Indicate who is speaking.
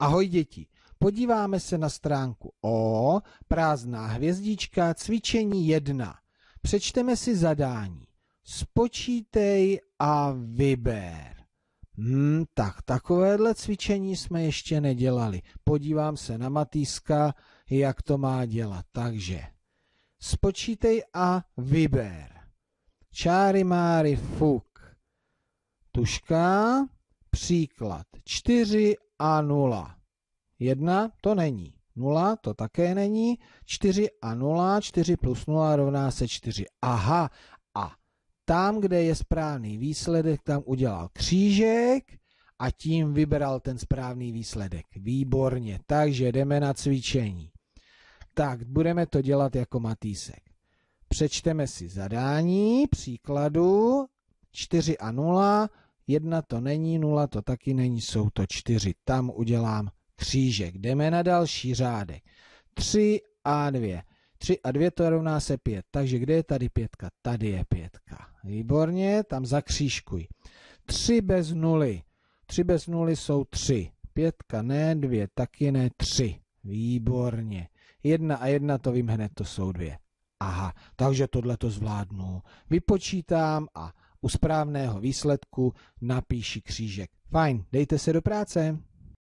Speaker 1: Ahoj děti, podíváme se na stránku O, prázdná hvězdička, cvičení 1. Přečteme si zadání. Spočítej a vyber. Hmm, tak takovéhle cvičení jsme ještě nedělali. Podívám se na Matýska, jak to má dělat. Takže spočítej a vyber. Čáry máry fuk. Tuška, Příklad 4 a 0. 1 to není. 0 to také není. 4 a 0, 4 plus 0 rovná se 4. Aha, a tam, kde je správný výsledek, tam udělal křížek a tím vybral ten správný výsledek. Výborně, takže jdeme na cvičení. Tak, budeme to dělat jako matýsek. Přečteme si zadání příkladu 4 a 0, Jedna to není, nula to taky není, jsou to čtyři. Tam udělám křížek. Jdeme na další řádek. 3 a 2. 3 a 2 to rovná se 5. Takže kde je tady pětka? Tady je pětka. Výborně, tam zakřížkuj. 3 bez nuly. 3 bez nuly jsou 3. Pětka ne, 2 taky ne, 3. Výborně. 1 a 1 to vím hned, to jsou 2. Aha, takže tohle to zvládnu. Vypočítám a u správného výsledku napíši křížek. Fajn, dejte se do práce.